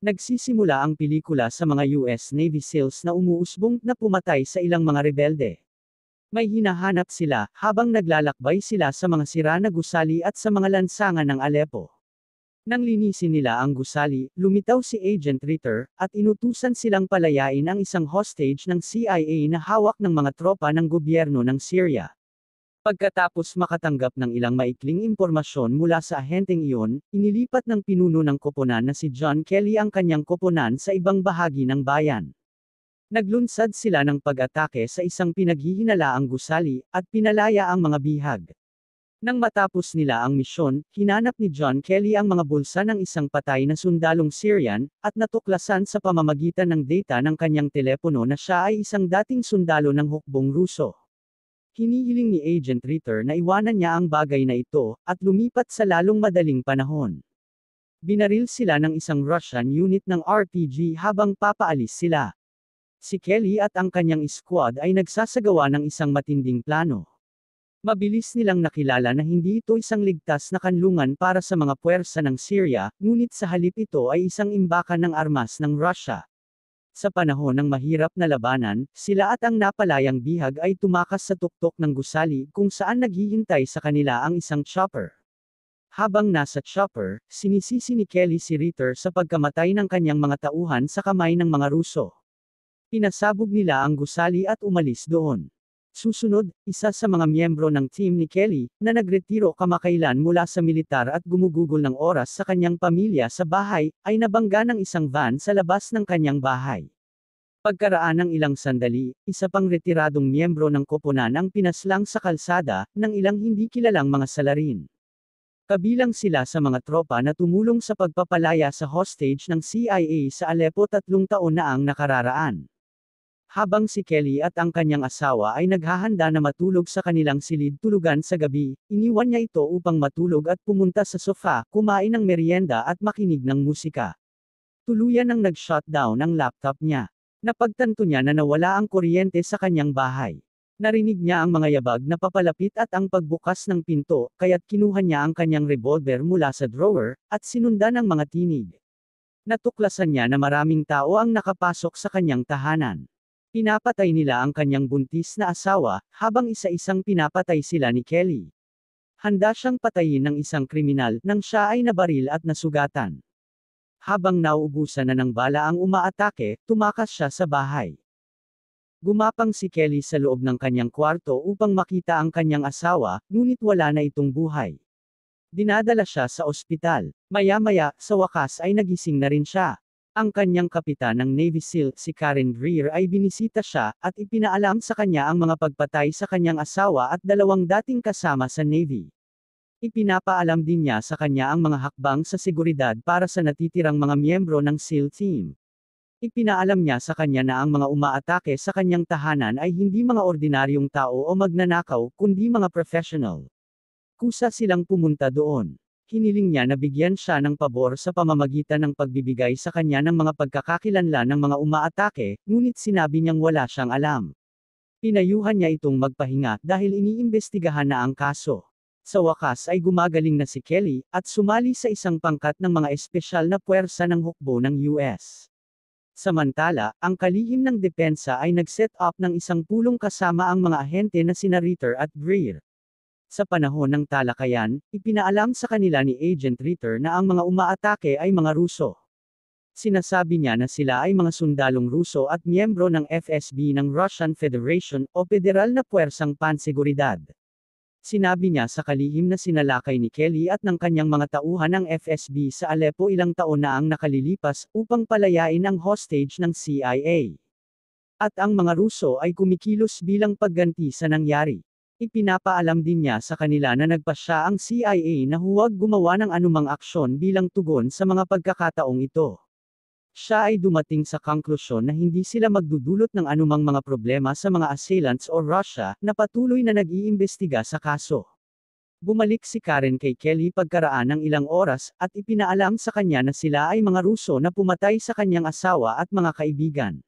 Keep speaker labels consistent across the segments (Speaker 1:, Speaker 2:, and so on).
Speaker 1: Nagsisimula ang pelikula sa mga US Navy SEALs na umuusbong na pumatay sa ilang mga rebelde. May hinahanap sila, habang naglalakbay sila sa mga sira na gusali at sa mga lansangan ng Aleppo. Nang linisin nila ang gusali, lumitaw si Agent Ritter, at inutusan silang palayain ang isang hostage ng CIA na hawak ng mga tropa ng gobyerno ng Syria. Pagkatapos makatanggap ng ilang maikling impormasyon mula sa ahenteng iyon, inilipat ng pinuno ng koponan na si John Kelly ang kanyang koponan sa ibang bahagi ng bayan. Naglunsad sila ng pag-atake sa isang pinaghihinalaang gusali, at pinalaya ang mga bihag. Nang matapos nila ang misyon, hinanap ni John Kelly ang mga bulsa ng isang patay na sundalong Syrian, at natuklasan sa pamamagitan ng data ng kanyang telepono na siya ay isang dating sundalo ng hukbong Ruso. Hinihiling ni Agent Ritter na iwanan niya ang bagay na ito, at lumipat sa lalong madaling panahon. Binaril sila ng isang Russian unit ng RPG habang papaalis sila. Si Kelly at ang kanyang squad ay nagsasagawa ng isang matinding plano. Mabilis nilang nakilala na hindi ito isang ligtas na kanlungan para sa mga puwersa ng Syria, ngunit sa halip ito ay isang imbakan ng armas ng Russia. Sa panahon ng mahirap na labanan, sila at ang napalayang bihag ay tumakas sa tuktok ng gusali kung saan naghihintay sa kanila ang isang chopper. Habang nasa chopper, sinisisi ni Kelly si Ritter sa pagkamatay ng kanyang mga tauhan sa kamay ng mga Ruso. Pinasabog nila ang gusali at umalis doon. Susunod, isa sa mga miyembro ng team ni Kelly, na nagretiro kamakailan mula sa militar at gumugugol ng oras sa kanyang pamilya sa bahay, ay nabangga ng isang van sa labas ng kanyang bahay. Pagkaraan ng ilang sandali, isa pang retiradong miyembro ng koponan ang pinaslang sa kalsada, ng ilang hindi kilalang mga salarin. Kabilang sila sa mga tropa na tumulong sa pagpapalaya sa hostage ng CIA sa Aleppo tatlong taon na ang nakararaan. Habang si Kelly at ang kanyang asawa ay naghahanda na matulog sa kanilang silid tulugan sa gabi, iniwan niya ito upang matulog at pumunta sa sofa, kumain ng merienda at makinig ng musika. Tuluyan ang nag-shutdown ang laptop niya. Napagtanto niya na nawala ang kuryente sa kanyang bahay. Narinig niya ang mga yabag na papalapit at ang pagbukas ng pinto, kaya't kinuha niya ang kanyang revolver mula sa drawer, at sinundan ng mga tinig. Natuklasan niya na maraming tao ang nakapasok sa kanyang tahanan. Pinapatay nila ang kanyang buntis na asawa, habang isa-isang pinapatay sila ni Kelly. Handa siyang patayin ng isang kriminal, nang siya ay nabaril at nasugatan. Habang nauubusan na ng bala ang umaatake, tumakas siya sa bahay. Gumapang si Kelly sa loob ng kanyang kwarto upang makita ang kanyang asawa, ngunit wala na itong buhay. Dinadala siya sa ospital. Maya-maya, sa wakas ay nagising na rin siya. Ang kanyang kapitan ng Navy SEAL, si Karen Greer ay binisita siya, at ipinaalam sa kanya ang mga pagpatay sa kanyang asawa at dalawang dating kasama sa Navy. Ipinapaalam din niya sa kanya ang mga hakbang sa seguridad para sa natitirang mga miyembro ng SEAL team. Ipinaalam niya sa kanya na ang mga umaatake sa kanyang tahanan ay hindi mga ordinaryong tao o magnanakaw, kundi mga professional. Kusa silang pumunta doon hiniling niya na bigyan siya ng pabor sa pamamagitan ng pagbibigay sa kanya ng mga pagkakakilanla ng mga umaatake, ngunit sinabi niyang wala siyang alam. Pinayuhan niya itong magpahinga dahil iniimbestigahan na ang kaso. Sa wakas ay gumagaling na si Kelly, at sumali sa isang pangkat ng mga espesyal na puwersa ng hukbo ng US. Samantala, ang kalihim ng depensa ay nag-set up ng isang pulong kasama ang mga ahente na sina Ritter at Greer. Sa panahon ng talakayan, ipinaalam sa kanila ni Agent Ritter na ang mga umaatake ay mga Ruso. Sinasabi niya na sila ay mga sundalong Ruso at miyembro ng FSB ng Russian Federation o Federal na Puwersang Panseguridad. Sinabi niya sa kalihim na sinalakay ni Kelly at ng kanyang mga tauhan ng FSB sa Aleppo ilang taon na ang nakalilipas upang palayain ang hostage ng CIA. At ang mga Ruso ay kumikilos bilang pagganti sa nangyari. Ipinapaalam din niya sa kanila na nagpasya ang CIA na huwag gumawa ng anumang aksyon bilang tugon sa mga pagkakataong ito. Siya ay dumating sa konklusyon na hindi sila magdudulot ng anumang mga problema sa mga assailants o Russia na patuloy na nag-iimbestiga sa kaso. Bumalik si Karen kay Kelly pagkaraan ng ilang oras at ipinaalam sa kanya na sila ay mga Ruso na pumatay sa kanyang asawa at mga kaibigan.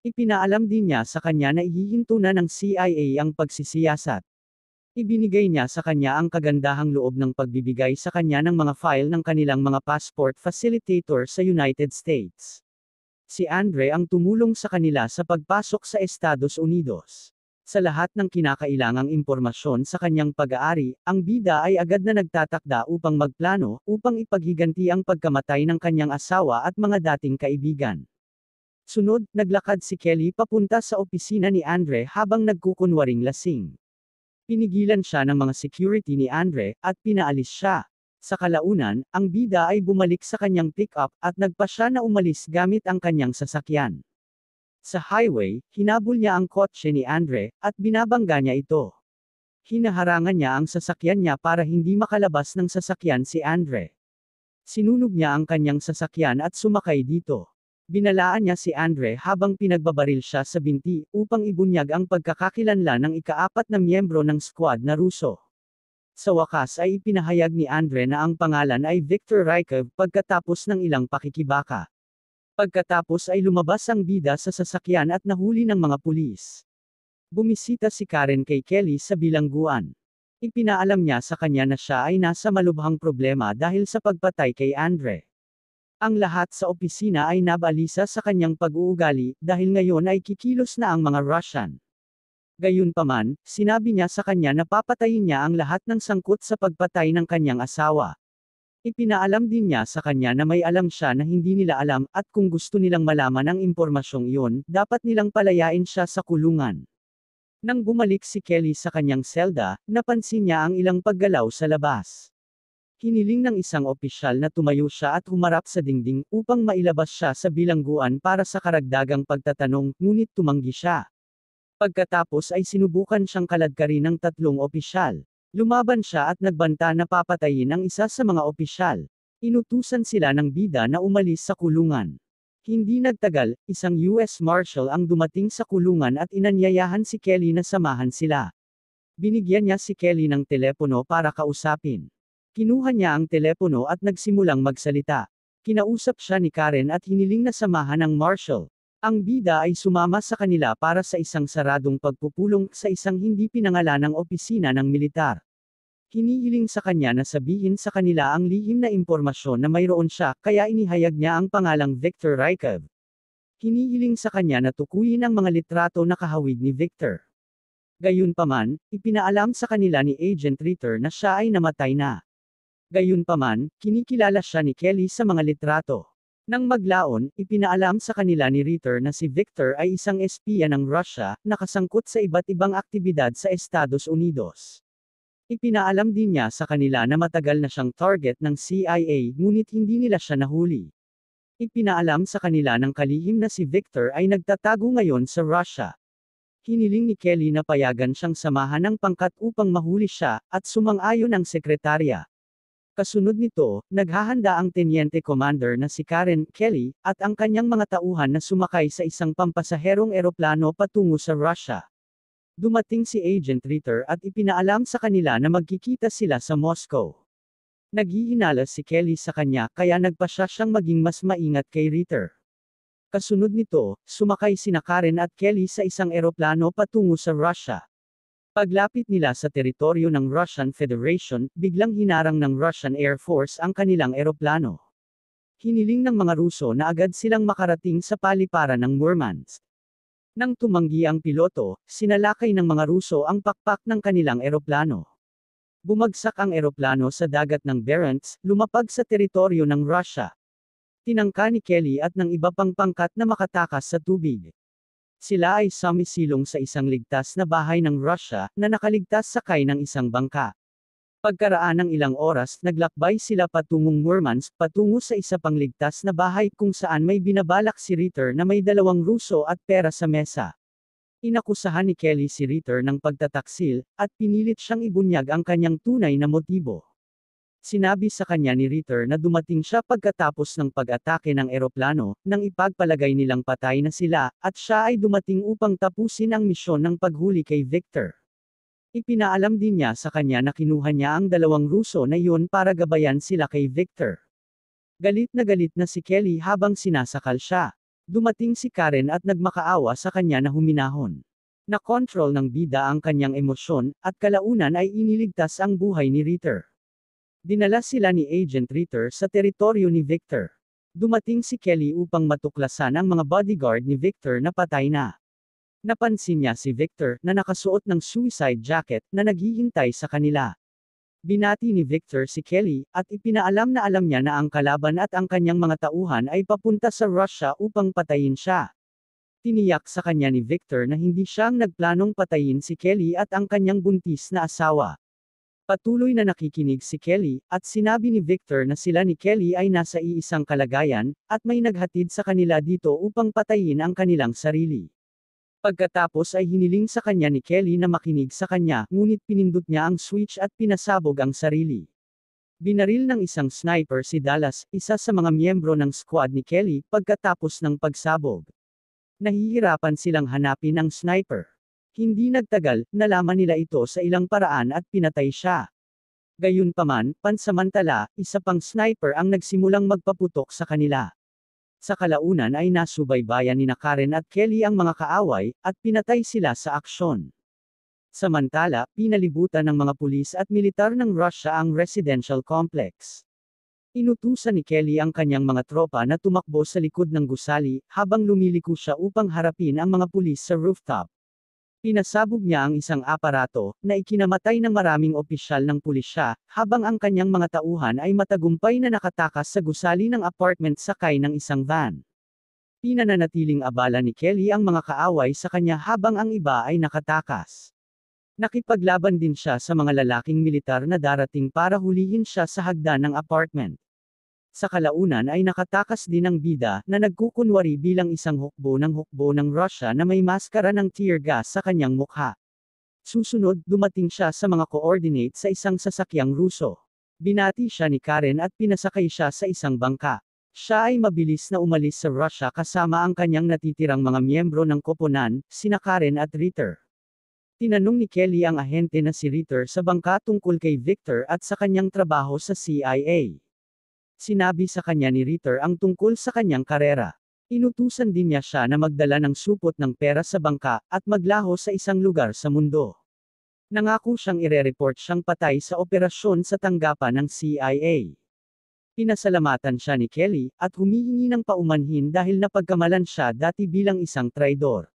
Speaker 1: Ipinaalam din niya sa kanya na ihihinto na ng CIA ang pagsisiyasat. Ibinigay niya sa kanya ang kagandahang loob ng pagbibigay sa kanya ng mga file ng kanilang mga passport facilitator sa United States. Si Andre ang tumulong sa kanila sa pagpasok sa Estados Unidos. Sa lahat ng kinakailangang impormasyon sa kanyang pag-aari, ang bida ay agad na nagtatakda upang magplano, upang ipaghiganti ang pagkamatay ng kanyang asawa at mga dating kaibigan. Sunod, naglakad si Kelly papunta sa opisina ni Andre habang nagkukunwaring lasing. Pinigilan siya ng mga security ni Andre, at pinaalis siya. Sa kalaunan, ang bida ay bumalik sa kanyang pick-up, at nagpa siya na umalis gamit ang kanyang sasakyan. Sa highway, hinabol niya ang kotse ni Andre, at binabangga niya ito. Hinaharangan niya ang sasakyan niya para hindi makalabas ng sasakyan si Andre. Sinunog niya ang kanyang sasakyan at sumakay dito. Binalaan niya si Andre habang pinagbabaril siya sa binti upang ibunyag ang pagkakakilanla ng ikaapat na miyembro ng squad na Ruso. Sa wakas ay ipinahayag ni Andre na ang pangalan ay Victor Rykov pagkatapos ng ilang pakikibaka. Pagkatapos ay lumabas ang bida sa sasakyan at nahuli ng mga pulis. Bumisita si Karen kay Kelly sa bilangguan. Ipinaalam niya sa kanya na siya ay nasa malubhang problema dahil sa pagpatay kay Andre. Ang lahat sa opisina ay nabalisa sa kanyang pag-uugali dahil ngayon ay kikilos na ang mga Russian. Gayunpaman, sinabi niya sa kanya na papatayin niya ang lahat ng sangkot sa pagpatay ng kanyang asawa. Ipinaalam din niya sa kanya na may alam siya na hindi nila alam, at kung gusto nilang malaman ang impormasyong iyon, dapat nilang palayain siya sa kulungan. Nang bumalik si Kelly sa kanyang selda, napansin niya ang ilang paggalaw sa labas. Hiniling ng isang opisyal na tumayo siya at humarap sa dingding upang mailabas siya sa bilangguan para sa karagdagang pagtatanong, ngunit tumanggi siya. Pagkatapos ay sinubukan siyang kaladkarin ng tatlong opisyal. Lumaban siya at nagbanta na papatayin ang isa sa mga opisyal. Inutusan sila ng bida na umalis sa kulungan. Hindi nagtagal, isang US Marshal ang dumating sa kulungan at inanyayahan si Kelly na samahan sila. Binigyan niya si Kelly ng telepono para kausapin. Kinuha niya ang telepono at nagsimulang magsalita. Kinausap siya ni Karen at hiniling na samahan ng marshal. Ang bida ay sumama sa kanila para sa isang saradong pagpupulong sa isang hindi pinangalanang opisina ng militar. Hinihiling sa kanya na sabihin sa kanila ang lihim na impormasyon na mayroon siya kaya inihayag niya ang pangalang Victor Rykov. Hinihiling sa kanya na tukuyin ang mga litrato na kahawig ni Victor. Gayunpaman, ipinaalam sa kanila ni Agent Ritter na siya ay namatay na. Gayunpaman, kinikilala siya ni Kelly sa mga litrato. Nang maglaon, ipinaalam sa kanila ni Ritter na si Victor ay isang espiya ng Russia, na kasangkot sa iba't ibang aktibidad sa Estados Unidos. Ipinaalam din niya sa kanila na matagal na siyang target ng CIA, ngunit hindi nila siya nahuli. Ipinaalam sa kanila ng kalihim na si Victor ay nagtatago ngayon sa Russia. Hiniling ni Kelly na payagan siyang samahan ng pangkat upang mahuli siya, at sumang-ayon ang sekretarya. Kasunod nito, naghahanda ang Teniente Commander na si Karen Kelly at ang kanyang mga tauhan na sumakay sa isang pampasaherong eroplano patungo sa Russia. Dumating si Agent Ritter at ipinaalam sa kanila na magkikita sila sa Moscow. Naghihinala si Kelly sa kanya kaya nagpasya siyang maging mas maingat kay Ritter. Kasunod nito, sumakay sina Karen at Kelly sa isang eroplano patungo sa Russia. Paglapit nila sa teritoryo ng Russian Federation, biglang hinarang ng Russian Air Force ang kanilang eroplano. Hiniling ng mga Ruso na agad silang makarating sa paliparan ng Murmansk. Nang tumanggi ang piloto, sinalakay ng mga Ruso ang pakpak ng kanilang eroplano. Bumagsak ang eroplano sa dagat ng Barents, lumapag sa teritoryo ng Russia. Tinangka ni Kelly at ng iba pang pangkat na makatakas sa tubig. Sila ay sumisilong sa isang ligtas na bahay ng Russia, na nakaligtas sakay ng isang bangka. Pagkaraan ng ilang oras, naglakbay sila patungong Murmansk, patungo sa isa pang ligtas na bahay kung saan may binabalak si Ritter na may dalawang ruso at pera sa mesa. Inakusahan ni Kelly si Ritter ng pagtataksil, at pinilit siyang ibunyag ang kanyang tunay na motibo. Sinabi sa kanya ni Ritter na dumating siya pagkatapos ng pag-atake ng eroplano, nang ipagpalagay nilang patay na sila, at siya ay dumating upang tapusin ang misyon ng paghuli kay Victor. Ipinaalam din niya sa kanya na kinuha niya ang dalawang Ruso na iyon para gabayan sila kay Victor. Galit na galit na si Kelly habang sinasakal siya. Dumating si Karen at nagmakaawa sa kanya na huminahon. Na-control ng bida ang kanyang emosyon, at kalaunan ay iniligtas ang buhay ni Ritter. Dinala sila ni Agent Ritter sa teritoryo ni Victor. Dumating si Kelly upang matuklasan ang mga bodyguard ni Victor na patay na. Napansin niya si Victor na nakasuot ng suicide jacket na naghihintay sa kanila. Binati ni Victor si Kelly at ipinaalam na alam niya na ang kalaban at ang kanyang mga tauhan ay papunta sa Russia upang patayin siya. Tiniyak sa kanya ni Victor na hindi siyang nagplanong patayin si Kelly at ang kanyang buntis na asawa. Patuloy na nakikinig si Kelly, at sinabi ni Victor na sila ni Kelly ay nasa iisang kalagayan, at may naghatid sa kanila dito upang patayin ang kanilang sarili. Pagkatapos ay hiniling sa kanya ni Kelly na makinig sa kanya, ngunit pinindot niya ang switch at pinasabog ang sarili. Binaril ng isang sniper si Dallas, isa sa mga miyembro ng squad ni Kelly, pagkatapos ng pagsabog. Nahihirapan silang hanapin ang sniper. Hindi nagtagal, nalaman nila ito sa ilang paraan at pinatay siya. Gayunpaman, pansamantala, isa pang sniper ang nagsimulang magpaputok sa kanila. Sa kalaunan ay nasubaybayan ni Karen at Kelly ang mga kaaway, at pinatay sila sa aksyon. Samantala, pinalibutan ng mga pulis at militar ng Russia ang residential complex. Inutusan ni Kelly ang kanyang mga tropa na tumakbo sa likod ng gusali, habang lumiliko siya upang harapin ang mga pulis sa rooftop. Pinasabog niya ang isang aparato, na ikinamatay ng maraming opisyal ng pulisya, habang ang kanyang mga tauhan ay matagumpay na nakatakas sa gusali ng apartment sakay ng isang van. Pinananatiling abala ni Kelly ang mga kaaway sa kanya habang ang iba ay nakatakas. Nakipaglaban din siya sa mga lalaking militar na darating para hulihin siya sa hagdan ng apartment. Sa kalaunan ay nakatakas din ang bida na nagkukunwari bilang isang hukbo ng hukbo ng Russia na may maskara ng tear gas sa kanyang mukha. Susunod, dumating siya sa mga coordinate sa isang sasakyang Ruso. Binati siya ni Karen at pinasakay siya sa isang bangka. Siya ay mabilis na umalis sa Russia kasama ang kanyang natitirang mga miyembro ng koponan, sina Karen at Ritter. Tinanong ni Kelly ang ahente na si Ritter sa bangka tungkol kay Victor at sa kanyang trabaho sa CIA. Sinabi sa kanya ni Ritter ang tungkol sa kanyang karera. Inutusan din niya siya na magdala ng supot ng pera sa bangka, at maglaho sa isang lugar sa mundo. Nangako siyang ire-report siyang patay sa operasyon sa tanggapan ng CIA. Pinasalamatan siya ni Kelly, at humihingi ng paumanhin dahil napagkamalan siya dati bilang isang traidor.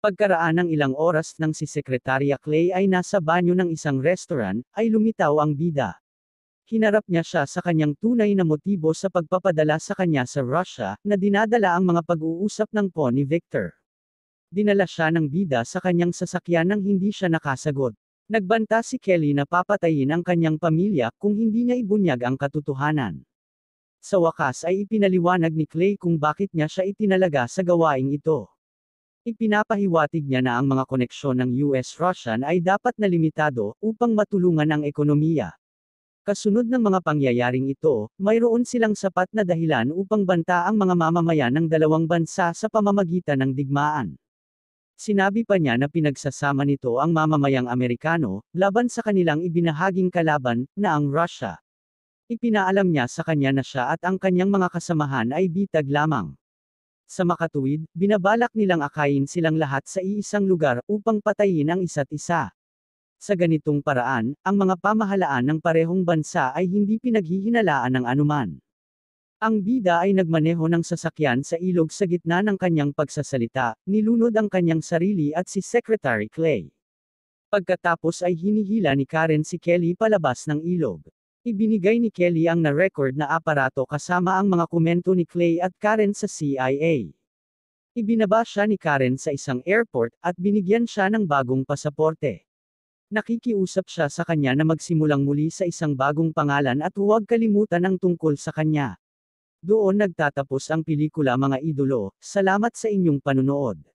Speaker 1: Pagkaraan ng ilang oras nang si Sekretarya Clay ay nasa banyo ng isang restaurant, ay lumitaw ang bida hinarap niya siya sa kanyang tunay na motibo sa pagpapadala sa kanya sa Russia, na dinadala ang mga pag-uusap ng po ni Victor. Dinala siya ng bida sa kanyang sasakyan nang hindi siya nakasagot. Nagbanta si Kelly na papatayin ang kanyang pamilya kung hindi niya ibunyag ang katotohanan. Sa wakas ay ipinaliwanag ni Clay kung bakit niya siya itinalaga sa gawaing ito. Ipinapahiwatig niya na ang mga koneksyon ng US-Russian ay dapat na limitado upang matulungan ang ekonomiya, Kasunod ng mga pangyayaring ito, mayroon silang sapat na dahilan upang banta ang mga mamamayan ng dalawang bansa sa pamamagitan ng digmaan. Sinabi pa niya na pinagsasama nito ang mamamayang Amerikano, laban sa kanilang ibinahaging kalaban, na ang Russia. Ipinaalam niya sa kanya na siya at ang kanyang mga kasamahan ay bitag lamang. Sa makatuwid, binabalak nilang akayin silang lahat sa iisang lugar upang patayin ang isa't isa. Sa ganitong paraan, ang mga pamahalaan ng parehong bansa ay hindi pinaghihinalaan ng anuman. Ang bida ay nagmaneho ng sasakyan sa ilog sa gitna ng kanyang pagsasalita, nilunod ang kanyang sarili at si Secretary Clay. Pagkatapos ay hinihila ni Karen si Kelly palabas ng ilog. Ibinigay ni Kelly ang na-record na aparato kasama ang mga komento ni Clay at Karen sa CIA. Ibinaba siya ni Karen sa isang airport at binigyan siya ng bagong pasaporte. Nakikiusap siya sa kanya na magsimulang muli sa isang bagong pangalan at huwag kalimutan ang tungkol sa kanya. Doon nagtatapos ang pelikula mga idolo, salamat sa inyong panunood.